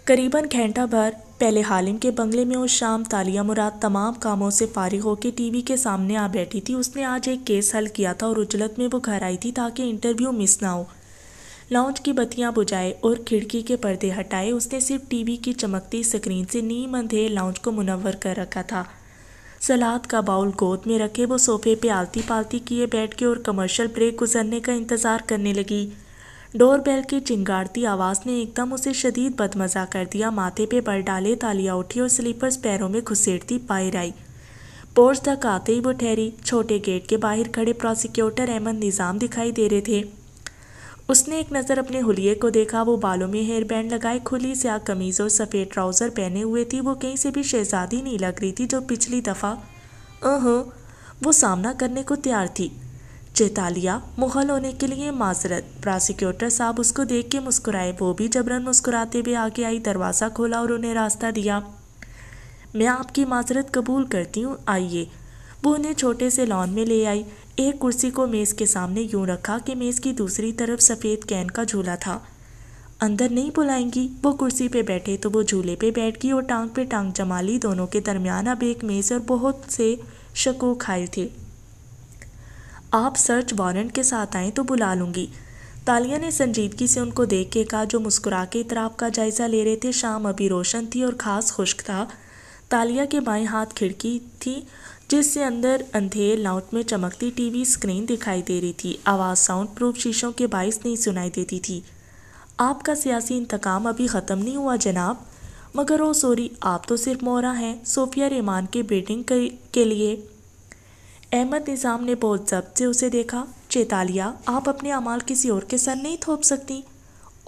करीबन घंटा भर पहले हालिम के बंगले में उस शाम तालिया मुराद तमाम कामों से फारिग होकर टीवी के सामने आ बैठी थी उसने आज एक केस हल किया था और उजलत में वो घर आई थी ताकि इंटरव्यू मिस ना हो लाउंज की बत्तियां बुझाए और खिड़की के पर्दे हटाए उसने सिर्फ टीवी की चमकती स्क्रीन से नीम अंधेर लाउंज को मुनवर कर रखा था सलाद का बाउल गोद में रखे वो सोफे पे आलती पालती किए बैठ के और कमर्शियल ब्रेक गुजरने का इंतज़ार करने लगी डोर बेल की चिंगारती आवाज़ ने एकदम उसे शदीद बदमज़ा कर दिया माथे पे पर डाले तालियाँ उठी और स्लीपर्स पैरों में घुसेड़ती पायर आई पोर्स तक आते ही वो ठहरी छोटे गेट के बाहर खड़े प्रोसिक्यूटर अहमद निज़ाम दिखाई दे रहे थे उसने एक नज़र अपने हुलिये को देखा वो बालों में हेयर बैंड लगाए खुली स्या कमीज़ और सफ़ेद ट्राउज़र पहने हुए थी वो कहीं से भी शहजादी नहीं लग रही थी जो पिछली दफ़ा अह वो सामना करने को तैयार थी चेतालिया मुहल होने के लिए माजरत प्रोसिक्यूटर साहब उसको देख के मुस्कुराए वो भी जबरन मुस्कुराते हुए आगे आई दरवाज़ा खोला और उन्हें रास्ता दिया मैं आपकी माजरत कबूल करती हूँ आइए वो उन्हें छोटे से लॉन में ले आई एक कुर्सी को मेज़ के सामने यूं रखा कि मेज़ की दूसरी तरफ सफ़ेद कैन का झूला था अंदर नहीं बुलाएंगी वो कुर्सी पे बैठे तो वो झूले पे बैठ गई और टांग पे टांग जमा ली दोनों के दरमियान अब एक मेज़ और बहुत से शकूक खाए थे आप सर्च वारंट के साथ आएँ तो बुला लूँगी तालिया ने संजीदगी से उनको देख के कहा जो मुस्कुरा के इतराब का जायज़ा ले रहे थे शाम अभी रोशन थी और ख़ास खुश्क था तालिया के बाएं हाथ खिड़की थी जिससे अंदर अंधेर लाउट में चमकती टीवी स्क्रीन दिखाई दे रही थी आवाज़ साउंड प्रूफ शीशों के बाइस नहीं सुनाई देती थी आपका सियासी इंतकाम अभी ख़त्म नहीं हुआ जनाब मगर ओ सॉरी आप तो सिर्फ मोरा हैं सोफिया रहमान के बेटिंग के लिए अहमद निज़ाम ने बहुत जब्त से उसे देखा चेतालिया आप अपने अमाल किसी और के सर नहीं थोप सकती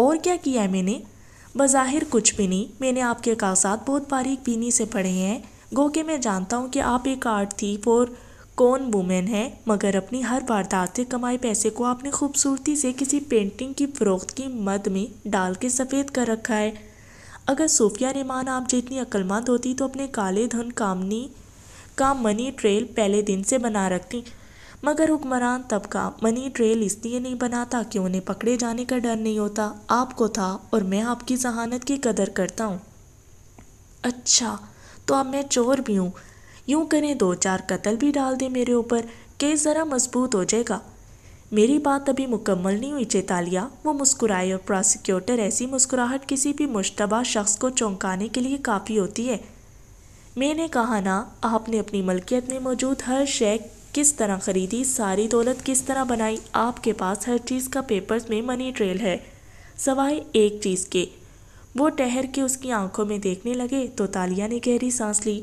और क्या किया है मैंने बज़ाहिर कुछ भी नहीं मैंने आपके कागजात बहुत बारीक बीनी से पढ़े हैं गो के मैं जानता हूँ कि आप एक आर्ट थी फॉर कौन वुमेन है मगर अपनी हर वारदात से कमाए पैसे को आपने खूबसूरती से किसी पेंटिंग की फ़रोख्त की मद में डाल के सफ़ेद कर रखा है अगर सूफिया रिमान आप जितनी अक्लमंद होती तो अपने काले धन कामनी का मनी ट्रेल पहले दिन से बना रखती मगर हुक्मरान तबका मनी ट्रेल इसलिए नहीं बनाता कि उन्हें पकड़े जाने का डर नहीं होता आपको था और मैं आपकी जहानत की कदर करता हूँ अच्छा तो अब मैं चोर भी हूँ यूं करें दो चार कत्ल भी डाल दें मेरे ऊपर केस ज़रा मजबूत हो जाएगा मेरी बात अभी मुकम्मल नहीं हुई चेतालिया वो मुस्कुराए और प्रोसिक्यूटर ऐसी मुस्कुराहट किसी भी मुशतबा शख्स को चौंकाने के लिए काफ़ी होती है मैंने कहा ना आपने अपनी मलकियत में मौजूद हर शे किस तरह ख़रीदी सारी दौलत किस तरह बनाई आपके पास हर चीज़ का पेपर्स में मनी ट्रेल है सवाए एक चीज़ के वो ठहर के उसकी आंखों में देखने लगे तो तालिया ने गहरी सांस ली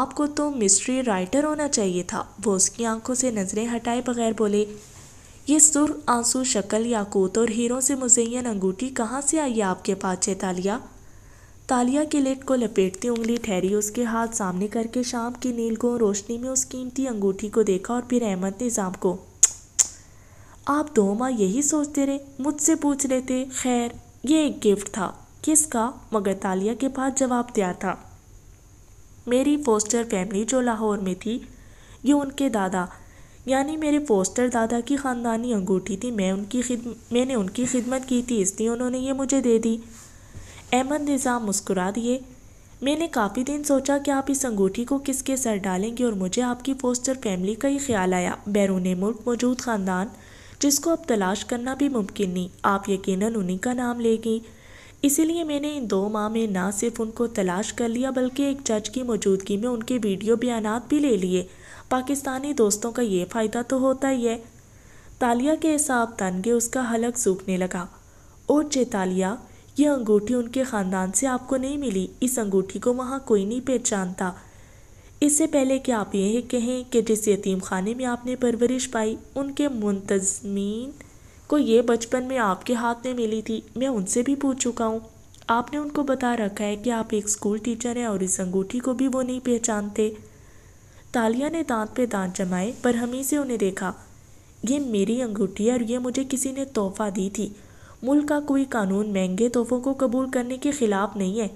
आपको तो मिस्ट्री राइटर होना चाहिए था वो उसकी आंखों से नज़रें हटाए बगैर बोले ये सुर आंसू शक्ल या कोत और हीरों से मुजैन अंगूठी कहाँ से आई आपके पास चेतालिया तालिया के लेट को लपेटती उंगली ठहरी उसके हाथ सामने करके शाम की नीलगो रोशनी में उस कीमती अंगूठी को देखा और फिर अहमद ने जाम को आप दो माँ यही सोचते रहे मुझसे पूछ रहे थे खैर ये एक गिफ्ट था किसका मगर तालिया के पास जवाब दिया था मेरी फोस्टर फैमिली जो लाहौर में थी ये उनके दादा यानी मेरे फोस्टर दादा की ख़ानदानी अंगूठी थी मैं उनकी खिद मैंने उनकी खिदमत की थी इसलिए उन्होंने ये मुझे दे दी अहमद निज़ाम मुस्कुरा दिए मैंने काफ़ी दिन सोचा कि आप इस अंगूठी को किसके सर डालेंगे और मुझे आपकी पोस्टर फैमिली का ही ख्याल आया बैरून मुल्क मौजूद ख़ानदान जिसको अब तलाश करना भी मुमकिन नहीं आप यकीनन उन्हीं का नाम लेगी इसीलिए मैंने इन दो माह में ना सिर्फ उनको तलाश कर लिया बल्कि एक जज की मौजूदगी में उनके वीडियो बयान भी ले लिए पाकिस्तानी दोस्तों का ये फ़ायदा तो होता ही है तालिया के हिसाब तनगे उसका हलक सूखने लगा और चेतालिया यह अंगूठी उनके ख़ानदान से आपको नहीं मिली इस अंगूठी को वहाँ कोई नहीं पहचानता इससे पहले कि आप यह कहें कि जिस यतीम खाने में आपने परवरिश पाई उनके मुंतजमीन को ये बचपन में आपके हाथ में मिली थी मैं उनसे भी पूछ चुका हूँ आपने उनको बता रखा है कि आप एक स्कूल टीचर हैं और इस अंगूठी को भी वो नहीं पहचानते तालिया ने दांत पे दांत जमाए पर हमी से उन्हें देखा ये मेरी अंगूठी है और ये मुझे किसी ने तोहफा दी थी मुल्क का कोई कानून महंगे तोहफ़ों को कबूल करने के ख़िलाफ़ नहीं है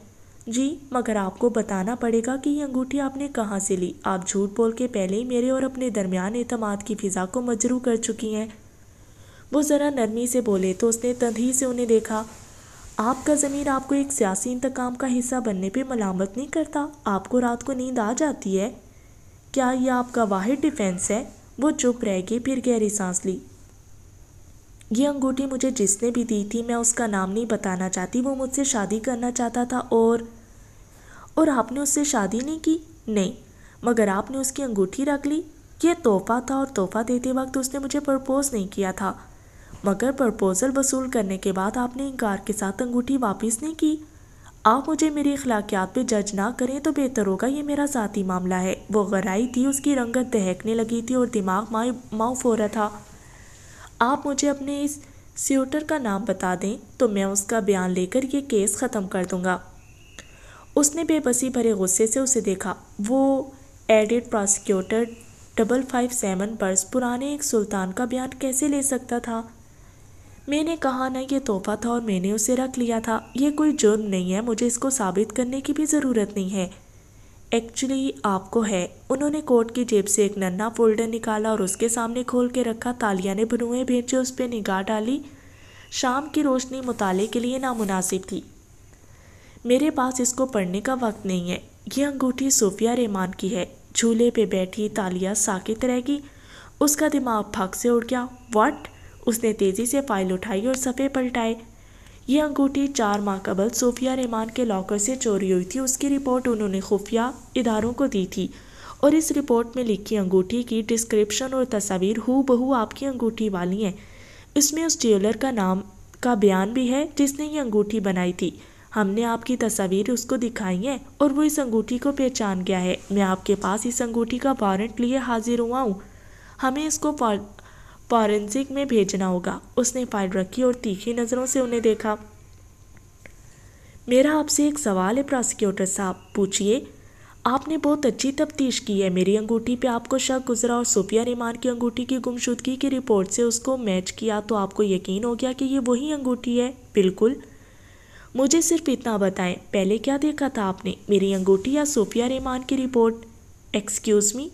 जी मगर आपको बताना पड़ेगा कि ये अंगूठी आपने कहाँ से ली आप झूठ बोल के पहले ही मेरे और अपने दरमियान अतमाद की फ़िज़ा को मजरू कर चुकी हैं वो ज़रा नरमी से बोले तो उसने तंधी से उन्हें देखा आपका ज़मीर आपको एक सियासी इंतकाम का हिस्सा बनने पे मलामत नहीं करता आपको रात को नींद आ जाती है क्या यह आपका वाहिद डिफेंस है वो चुप रह के फिर गहरी सांस ली ये अंगूठी मुझे जिसने भी दी थी मैं उसका नाम नहीं बताना चाहती वो मुझसे शादी करना चाहता था और और आपने उससे शादी नहीं की नहीं मगर आपने उसकी अंगूठी रख ली ये तोहफा था और तोहफा देते वक्त उसने मुझे प्रपोज़ नहीं किया था मगर प्रपोज़ल वसूल करने के बाद आपने इनकार के साथ अंगूठी वापस नहीं की आप मुझे मेरी अखलाकियात पे जज ना करें तो बेहतर होगा ये मेरा ज़ाती मामला है वो गराई थी उसकी रंगत दहकने लगी थी और दिमाग माई हो फोरा था आप मुझे अपने इस स्यूटर का नाम बता दें तो मैं उसका बयान लेकर ये केस ख़त्म कर दूंगा उसने बेबसी भरे गुस्से से उसे देखा वो एडिड प्रोसिक्यूटर डबल फाइव सेवन पर पुराने एक सुल्तान का बयान कैसे ले सकता था मैंने कहा ना ये तोहफा था और मैंने उसे रख लिया था ये कोई जुर्म नहीं है मुझे इसको साबित करने की भी ज़रूरत नहीं है एक्चुअली आपको है उन्होंने कोट की जेब से एक नन्ना फोल्डर निकाला और उसके सामने खोल के रखा तालिया ने भनुए भेजे उस पर निगाह डाली शाम की रोशनी मुताले के लिए नामुनासिब थी मेरे पास इसको पढ़ने का वक्त नहीं है यह अंगूठी सोफिया रहमान की है झूले पे बैठी तालिया साकित रहेगी उसका दिमाग भाग से उड़ गया वाट उसने तेज़ी से फाइल उठाई और सफ़े पलटाए ये अंगूठी चार माह कबल सोफिया रहमान के लॉकर से चोरी हुई थी उसकी रिपोर्ट उन्होंने खुफिया इदारों को दी थी और इस रिपोर्ट में लिखी अंगूठी की डिस्क्रिप्शन और तस्वीर हु बहू आपकी अंगूठी वाली हैं इसमें उस ज्वेलर का नाम का बयान भी है जिसने ये अंगूठी बनाई थी हमने आपकी तस्वीर उसको दिखाई है और वो इस अंगूठी को पहचान गया है मैं आपके पास इस अंगूठी का वारंट लिए हाजिर हुआ हूँ हमें इसको फॉरेंसिक में भेजना होगा उसने फाइल रखी और तीखी नज़रों से उन्हें देखा मेरा आपसे एक सवाल है प्रोसिक्यूटर साहब पूछिए आपने बहुत अच्छी तफ्तीश की है मेरी अंगूठी पे आपको शक गुजरा और सोफिया रिमान की अंगूठी की गुमशुदगी की रिपोर्ट से उसको मैच किया तो आपको यकीन हो गया कि ये वही अंगूठी है बिल्कुल मुझे सिर्फ इतना बताएं पहले क्या देखा था आपने मेरी अंगूठी या सोफिया रिमान की रिपोर्ट एक्सक्यूज़ मी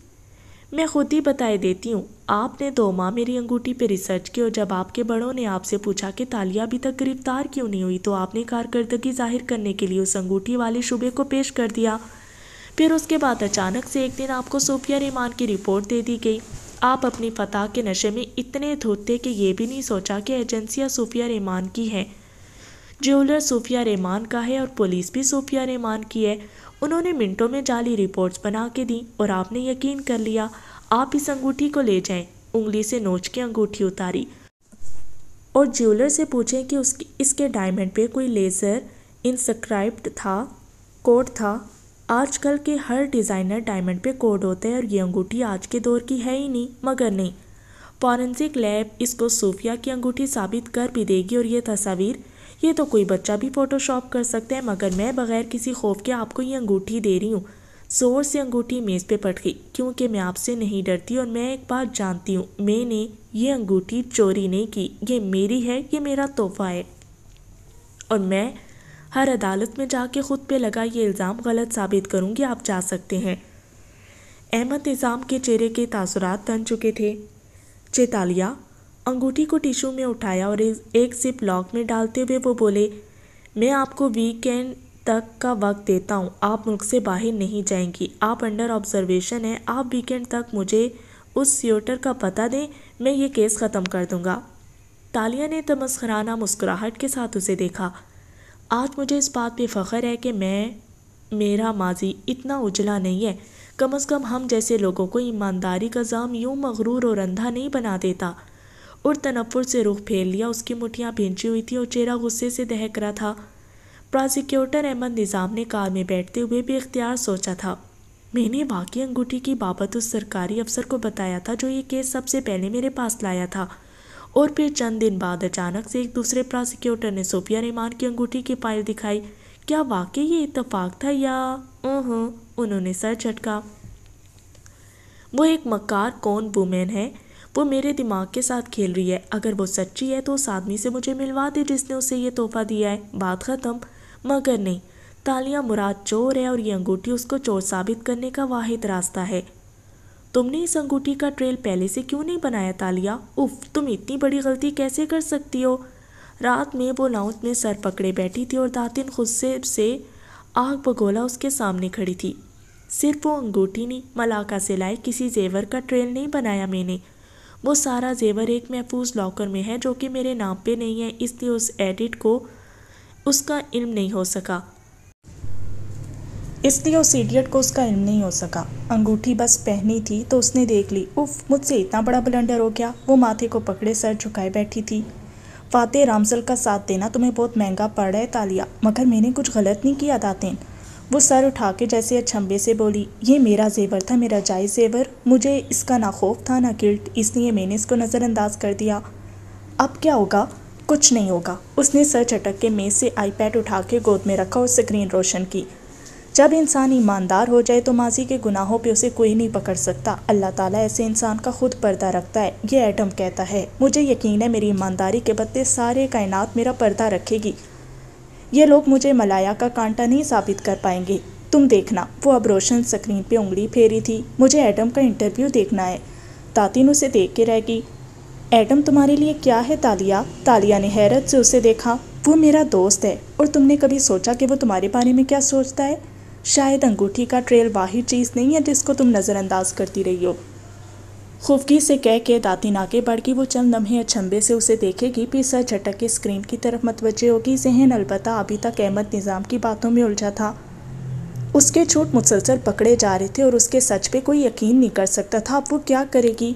मैं खुद ही बताए देती हूँ आपने दो तो माह मेरी अंगूठी पे रिसर्च की और जब आपके बड़ों ने आपसे पूछा कि तालिया अभी तक गिरफ्तार क्यों नहीं हुई तो आपने कारकर्दगी जाहिर करने के लिए उस अंगूठी वाले शुबे को पेश कर दिया फिर उसके बाद अचानक से एक दिन आपको सूफिया रहमान की रिपोर्ट दे दी गई आप अपनी फतह के नशे में इतने धुत थे कि यह भी नहीं सोचा कि एजेंसियाँ सूफिया रहमान की हैं ज्वेलर सूफिया रहमान का है और पुलिस भी सूफिया रहमान की है उन्होंने मिनटों में जाली रिपोर्ट्स बना के दी और आपने यकीन कर लिया आप इस अंगूठी को ले जाएं उंगली से नोच के अंगूठी उतारी और ज्वेलर से पूछें कि उसकी इसके डायमंड पे कोई लेज़र इंसक्राइब्ड था कोड था आजकल के हर डिज़ाइनर डायमंड पे कोड होते हैं और ये अंगूठी आज के दौर की है ही नहीं मगर नहीं फॉरेंसिक लैब इसको सूफिया की अंगूठी साबित कर भी देगी और ये तस्वीर ये तो कोई बच्चा भी फ़ोटोशॉप कर सकते हैं मगर मैं बग़ैर किसी खौफ के आपको ये अंगूठी दे रही हूँ जोर से अंगूठी मेज़ पे गई क्योंकि मैं आपसे नहीं डरती और मैं एक बात जानती हूँ मैंने ये अंगूठी चोरी नहीं की ये मेरी है ये मेरा तोहफा है और मैं हर अदालत में जाके ख़ुद पे लगा ये इल्ज़ाम गलत साबित करूँगी आप जा सकते हैं अहमद निज़ाम के चेहरे के तासरात तन चुके थे चेतालिया अंगूठी को टिशू में उठाया और एक सिप लॉक में डालते हुए वो बोले मैं आपको वीकेंड तक का वक्त देता हूँ आप मुल्क से बाहर नहीं जाएंगी आप अंडर ऑब्जर्वेशन हैं आप वीकेंड तक मुझे उस सियोटर का पता दें मैं ये केस ख़त्म कर दूँगा तालिया ने तमस्कराना मुस्कुराहट के साथ उसे देखा आज मुझे इस बात पे फ़ख्र है कि मैं मेरा माजी इतना उजला नहीं है कम अज़ कम हम जैसे लोगों को ईमानदारी का जाम यूँ मगरूर और अंधा नहीं बना देता और तनफुर से रुख फेर लिया उसकी मुठियाँ भींची हुई थी और चेहरा गुस्से से दहक रहा था प्रोसिक्यूटर अहमद निज़ाम ने कार में बैठते हुए भी इख्तियार सोचा था मैंने वाकई अंगूठी की बाबत उस सरकारी अफसर को बताया था जो ये केस सबसे पहले मेरे पास लाया था और फिर चंद दिन बाद अचानक से एक दूसरे प्रोसिक्यूटर ने सोफिया रहमान की अंगूठी की फाइल दिखाई क्या वाकई ये इतफाक था या ओह उन्होंने सर झटका वो एक मकार कौन वुमेन है वो मेरे दिमाग के साथ खेल रही है अगर वो सच्ची है तो उस आदमी से मुझे मिलवा दे जिसने उसे ये तोहफा दिया है बात ख़त्म मगर नहीं तालियां मुराद चोर है और ये अंगूठी उसको चोर साबित करने का वाहिद रास्ता है तुमने इस अंगूठी का ट्रेल पहले से क्यों नहीं बनाया तालिया उफ तुम इतनी बड़ी गलती कैसे कर सकती हो रात में वो नाउत में सर पकड़े बैठी थी और दातिन गुस्से से आग बगोला उसके सामने खड़ी थी सिर्फ वो अंगूठी नहीं मलाका से लाए किसी जेवर का ट्रेल नहीं बनाया मैंने वो सारा जेवर एक महफूज लॉकर में है जो कि मेरे नाम पे नहीं है इसलिए उस एडिट को उसका इल्म नहीं हो सका इसलिए उस इडियट को उसका इल्म नहीं हो सका अंगूठी बस पहनी थी तो उसने देख ली उफ मुझसे इतना बड़ा ब्लंडर हो गया वो माथे को पकड़े सर झुकाए बैठी थी फाते रामसल का साथ देना तुम्हें बहुत महंगा पड़ रहा है तालिया मगर मैंने कुछ गलत नहीं किया दाते वो सर उठा के जैसे अचंबे से बोली ये मेरा जेवर था मेरा जायज़ जेवर मुझे इसका ना खौफ था ना गिल्ट इसलिए मैंने इसको नज़रअंदाज कर दिया अब क्या होगा कुछ नहीं होगा उसने सर चटक के मेज़ से आईपैड उठा के गोद में रखा और स्क्रीन रोशन की जब इंसान ईमानदार हो जाए तो माजी के गुनाहों पे उसे कोई नहीं पकड़ सकता अल्लाह ताला ऐसे इंसान का खुद पर्दा रखता है ये एटम कहता है मुझे यकीन है मेरी ईमानदारी के बदले सारे कायनात मेरा पर्दा रखेगी ये लोग मुझे मलाया का कांटा नहीं साबित कर पाएंगे तुम देखना वो अब रोशन स्क्रीन पे उंगली फेरी थी मुझे एटम का इंटरव्यू देखना है तातिन उसे देख के रहेगी एडम तुम्हारे लिए क्या है तालिया तालिया ने हैरत से उसे देखा वो मेरा दोस्त है और तुमने कभी सोचा कि वो तुम्हारे बारे में क्या सोचता है शायद अंगूठी का ट्रेल वाहिर चीज़ नहीं है जिसको तुम नज़रअंदाज करती रही हो खुफगी से कह के दाती नाके बढ़ गई वो चंद लम्हे अचंभे से उसे देखेगी फिर सर झटक के स्क्रीन की तरफ मतवजे होगी जहन अलबत् अभी तक अहमद निज़ाम की बातों में उलझा था उसके छोट मुसलसल पकड़े जा रहे थे और उसके सच पे कोई यकीन नहीं कर सकता था अब वो क्या करेगी